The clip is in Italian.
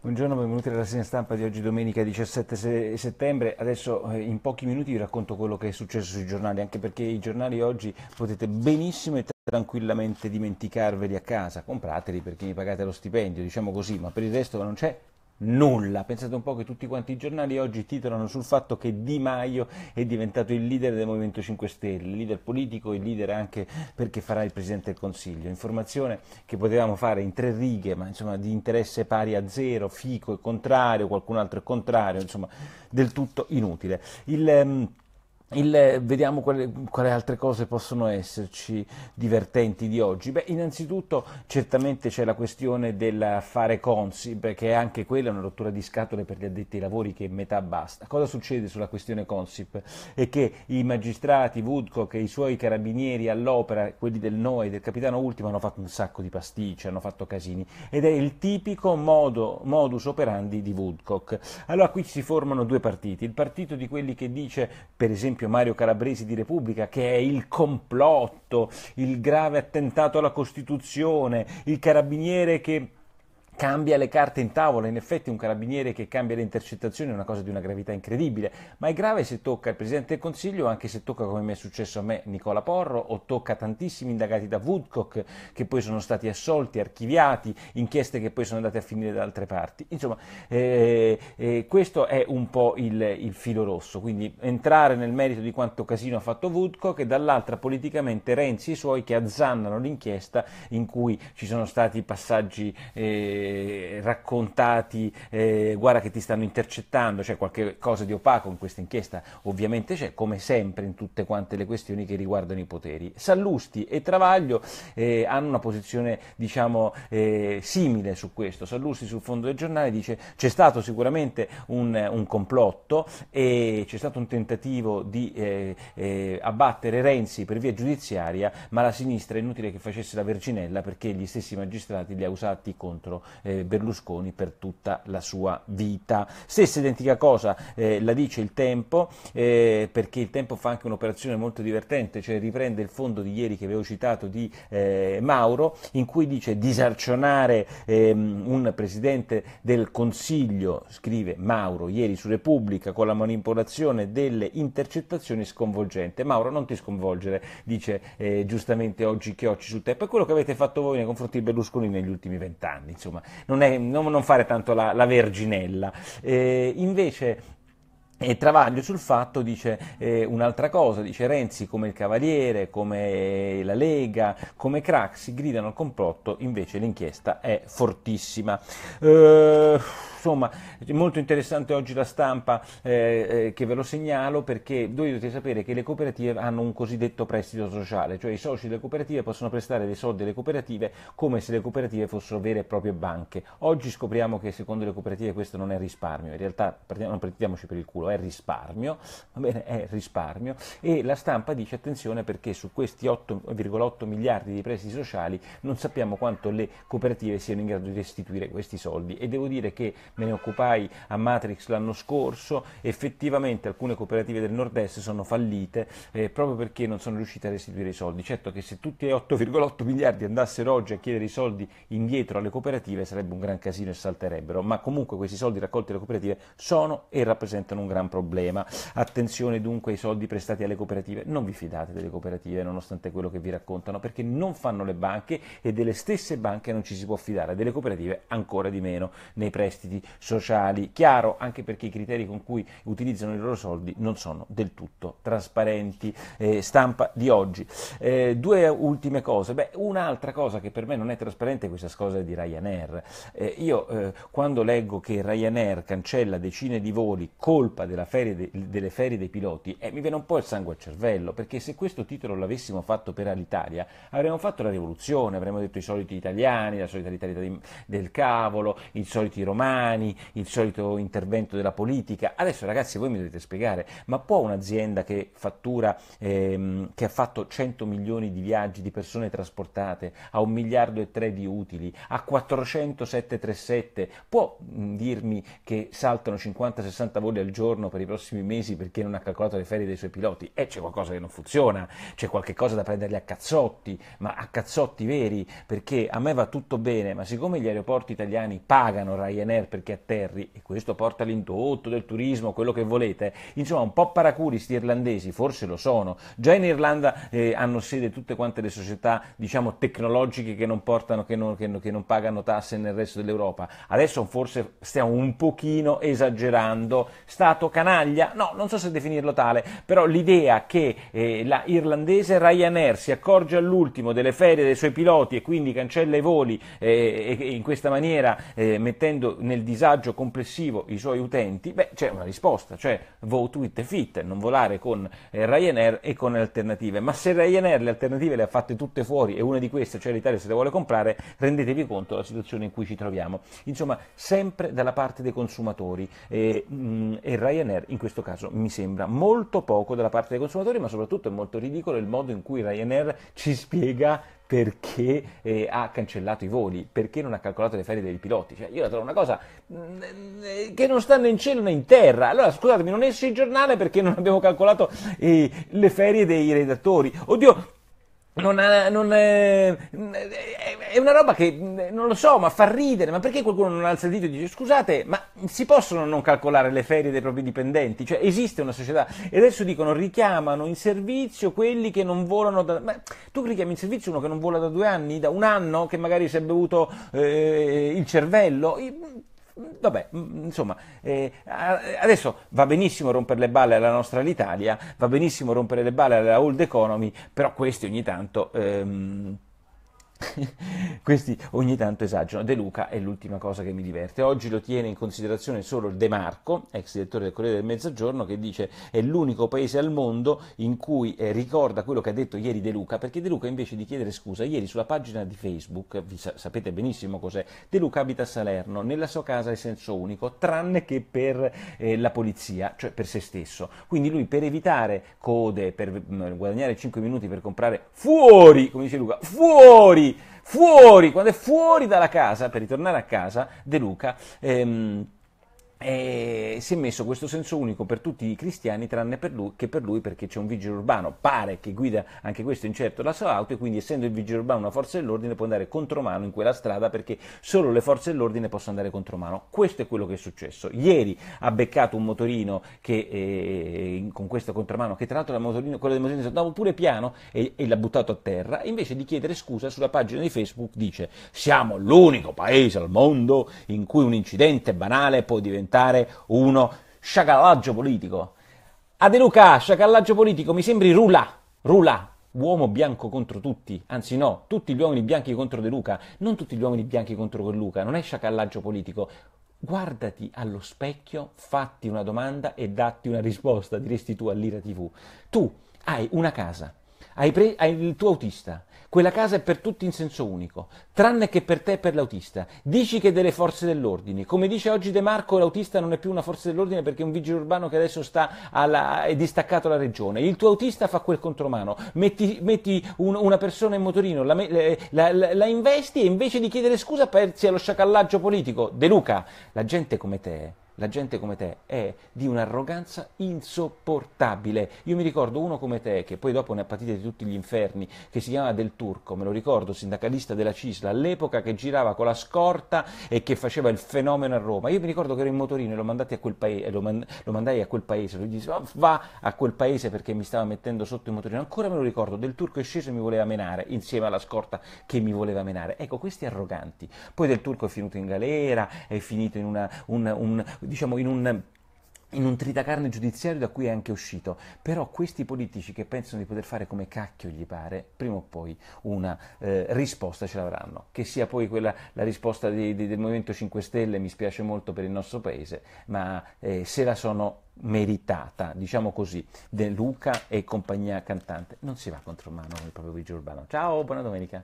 Buongiorno, benvenuti alla rassegna stampa di oggi domenica 17 settembre. Adesso eh, in pochi minuti vi racconto quello che è successo sui giornali, anche perché i giornali oggi potete benissimo e tranquillamente dimenticarveli a casa, comprateli perché mi pagate lo stipendio, diciamo così, ma per il resto non c'è nulla. Pensate un po' che tutti quanti i giornali oggi titolano sul fatto che Di Maio è diventato il leader del Movimento 5 Stelle, il leader politico e il leader anche perché farà il Presidente del Consiglio. Informazione che potevamo fare in tre righe, ma insomma di interesse pari a zero, Fico è contrario, qualcun altro è contrario, insomma del tutto inutile. Il, ehm, il, vediamo quali, quali, altre cose possono esserci divertenti di oggi. Beh, innanzitutto certamente c'è la questione dell'affare fare Consib, che è anche quella una rottura di scatole per gli addetti ai lavori che metà basta. Cosa succede sulla questione Consip? È che i magistrati, Woodcock e i suoi carabinieri all'opera, quelli del Noi e del Capitano Ultimo, hanno fatto un sacco di pasticci, hanno fatto casini, ed è il tipico modo, modus operandi di Woodcock. Allora qui si formano due partiti, il partito di quelli che dice, per esempio, esempio Mario Calabresi di Repubblica, che è il complotto, il grave attentato alla Costituzione, il carabiniere che cambia le carte in tavola, in effetti un carabiniere che cambia le intercettazioni è una cosa di una gravità incredibile, ma è grave se tocca il Presidente del Consiglio, anche se tocca come mi è successo a me Nicola Porro, o tocca tantissimi indagati da Woodcock che poi sono stati assolti, archiviati, inchieste che poi sono andate a finire da altre parti. Insomma, eh, eh, questo è un po' il, il filo rosso, quindi entrare nel merito di quanto casino ha fatto Woodcock e dall'altra politicamente Renzi e i suoi che azzannano l'inchiesta in cui ci sono stati passaggi... Eh, eh, raccontati, eh, guarda che ti stanno intercettando, c'è cioè qualche cosa di opaco in questa inchiesta, ovviamente c'è, come sempre in tutte quante le questioni che riguardano i poteri. Sallusti e Travaglio eh, hanno una posizione diciamo, eh, simile su questo. Sallusti sul fondo del giornale dice c'è stato sicuramente un, un complotto e c'è stato un tentativo di eh, abbattere Renzi per via giudiziaria, ma la sinistra è inutile che facesse la verginella perché gli stessi magistrati li ha usati contro eh, Berlusconi per tutta la sua vita. Stessa identica cosa eh, la dice il tempo, eh, perché il tempo fa anche un'operazione molto divertente, cioè riprende il fondo di ieri che avevo citato di eh, Mauro, in cui dice disarcionare ehm, un presidente del Consiglio, scrive Mauro ieri su Repubblica, con la manipolazione delle intercettazioni sconvolgente. Mauro, non ti sconvolgere, dice eh, giustamente oggi Chiocci sul tempo, è quello che avete fatto voi nei confronti di Berlusconi negli ultimi vent'anni, insomma, non, è, non, non fare tanto la, la verginella. Eh, invece e Travaglio sul fatto dice eh, un'altra cosa, dice Renzi come il Cavaliere, come la Lega, come Craxi gridano al complotto, invece l'inchiesta è fortissima. Eh, insomma, è molto interessante oggi la stampa eh, eh, che ve lo segnalo perché voi dovete sapere che le cooperative hanno un cosiddetto prestito sociale, cioè i soci delle cooperative possono prestare dei soldi alle cooperative come se le cooperative fossero vere e proprie banche. Oggi scopriamo che secondo le cooperative questo non è risparmio, in realtà non prendiamoci per il culo è risparmio, va bene, è risparmio, e la stampa dice attenzione perché su questi 8,8 miliardi di prestiti sociali non sappiamo quanto le cooperative siano in grado di restituire questi soldi e devo dire che me ne occupai a Matrix l'anno scorso, effettivamente alcune cooperative del nord-est sono fallite eh, proprio perché non sono riuscite a restituire i soldi, certo che se tutti e 8,8 miliardi andassero oggi a chiedere i soldi indietro alle cooperative sarebbe un gran casino e salterebbero, ma comunque questi soldi raccolti dalle cooperative sono e rappresentano un gran gran problema. Attenzione dunque ai soldi prestati alle cooperative, non vi fidate delle cooperative nonostante quello che vi raccontano, perché non fanno le banche e delle stesse banche non ci si può fidare, delle cooperative ancora di meno nei prestiti sociali. Chiaro, anche perché i criteri con cui utilizzano i loro soldi non sono del tutto trasparenti. Eh, stampa di oggi. Eh, due ultime cose. Beh, un'altra cosa che per me non è trasparente è questa cosa di Ryanair. Eh, io eh, quando leggo che Ryanair cancella decine di voli colpa della ferie de, delle ferie dei piloti, eh, mi viene un po' il sangue al cervello, perché se questo titolo l'avessimo fatto per Alitalia avremmo fatto la rivoluzione, avremmo detto i soliti italiani, la solita Italia del cavolo, i soliti romani, il solito intervento della politica. Adesso ragazzi voi mi dovete spiegare, ma può un'azienda che fattura, ehm, che ha fatto 100 milioni di viaggi, di persone trasportate, a 1 miliardo e 3 di utili, a 400 737, può mh, dirmi che saltano 50-60 voli al giorno? giorno per i prossimi mesi perché non ha calcolato le ferie dei suoi piloti e eh, c'è qualcosa che non funziona, c'è qualche cosa da prenderli a cazzotti, ma a cazzotti veri, perché a me va tutto bene, ma siccome gli aeroporti italiani pagano Ryanair perché atterri e questo porta l'indotto del turismo, quello che volete, insomma un po' paracuristi irlandesi, forse lo sono, già in Irlanda eh, hanno sede tutte quante le società diciamo tecnologiche che non, portano, che, non, che, che non pagano tasse nel resto dell'Europa, adesso forse stiamo un pochino esagerando, state mercato canaglia, no, non so se definirlo tale, però l'idea che eh, la irlandese Ryanair si accorge all'ultimo delle ferie dei suoi piloti e quindi cancella i voli eh, e, in questa maniera eh, mettendo nel disagio complessivo i suoi utenti, beh, c'è una risposta, cioè vote with the fit, non volare con eh, Ryanair e con le alternative. Ma se Ryanair le alternative le ha fatte tutte fuori e una di queste, cioè l'Italia se le vuole comprare, rendetevi conto della situazione in cui ci troviamo. Insomma, sempre dalla parte dei consumatori. Eh, mm, e, mh, e Ryanair in questo caso mi sembra molto poco dalla parte dei consumatori, ma soprattutto è molto ridicolo il modo in cui Ryanair ci spiega perché eh, ha cancellato i voli, perché non ha calcolato le ferie dei piloti. Cioè, io la trovo una cosa mm, eh, che non sta né in cielo né in terra. Allora, scusatemi, non esce il giornale perché non abbiamo calcolato eh, le ferie dei redattori. Oddio, non non è, è, una roba che non lo so, ma fa ridere. Ma perché qualcuno non alza il dito e dice scusate, ma si possono non calcolare le ferie dei propri dipendenti? Cioè esiste una società e adesso dicono richiamano in servizio quelli che non volano da. Ma tu richiami in servizio uno che non vola da due anni, da un anno, che magari si è bevuto eh, il cervello? vabbè, insomma, eh, adesso va benissimo rompere le balle alla nostra l'Italia, va benissimo rompere le balle alla old economy, però questi ogni tanto... Ehm, Questi ogni tanto esagerano. De Luca è l'ultima cosa che mi diverte. Oggi lo tiene in considerazione solo De Marco, ex direttore del Corriere del Mezzogiorno, che dice è l'unico paese al mondo in cui eh, ricorda quello che ha detto ieri De Luca, perché De Luca invece di chiedere scusa, ieri sulla pagina di Facebook, sa- sapete benissimo cos'è, De Luca abita a Salerno, nella sua casa è senso unico, tranne che per eh, la polizia, cioè per se stesso. Quindi lui per evitare code, per mh, mm, guadagnare 5 minuti per comprare fuori, come dice Luca, fuori! fuori, quando è fuori dalla casa, per ritornare a casa, De Luca, ehm, e si è messo questo senso unico per tutti i cristiani tranne per lui, che per lui perché c'è un vigile urbano pare che guida anche questo incerto la sua auto e quindi essendo il vigile urbano una forza dell'ordine può andare contromano in quella strada perché solo le forze dell'ordine possono andare contromano questo è quello che è successo ieri ha beccato un motorino che, eh, con questo contromano che tra l'altro la motorino, quello del motorino andava pure piano e, e l'ha buttato a terra invece di chiedere scusa sulla pagina di Facebook dice siamo l'unico paese al mondo in cui un incidente banale può diventare diventare uno sciacallaggio politico. A De Luca, sciacallaggio politico, mi sembri Rula, Rula, uomo bianco contro tutti, anzi no, tutti gli uomini bianchi contro De Luca, non tutti gli uomini bianchi contro quel Luca, non è sciacallaggio politico. Guardati allo specchio, fatti una domanda e datti una risposta, diresti tu all'Ira TV. Tu hai una casa, hai, pre- hai il tuo autista, quella casa è per tutti in senso unico, tranne che per te e per l'autista. Dici che delle forze dell'ordine. Come dice oggi De Marco, l'autista non è più una forza dell'ordine perché è un vigile urbano che adesso alla, è distaccato dalla regione. Il tuo autista fa quel contromano. Metti, metti un, una persona in motorino, la, la, la, la, investi e invece di chiedere scusa pensi allo sciacallaggio politico. De Luca, la gente come te la gente come te è di un'arroganza insopportabile. Io mi ricordo uno come te, che poi dopo ne ha patite di tutti gli inferni, che si chiamava Del Turco, me lo ricordo, sindacalista della Cisla, all'epoca che girava con la scorta e che faceva il fenomeno a Roma. Io mi ricordo che ero in motorino e lo, paese, lo, man- lo mandai a quel paese, lui disse va a quel paese perché mi stava mettendo sotto il motorino. Ancora me lo ricordo, Del Turco è sceso e mi voleva menare, insieme alla scorta che mi voleva menare. Ecco, questi arroganti. Poi Del Turco è finito in galera, è finito in una, un, un diciamo, in un in un tritacarne giudiziario da cui è anche uscito, però questi politici che pensano di poter fare come cacchio gli pare, prima o poi una eh, risposta ce l'avranno, che sia poi quella, la risposta di, di, del Movimento 5 Stelle, mi spiace molto per il nostro paese, ma eh, se la sono meritata, diciamo così, De Luca e compagnia cantante, non si va contro mano con il proprio Vigio urbano. Ciao, buona domenica.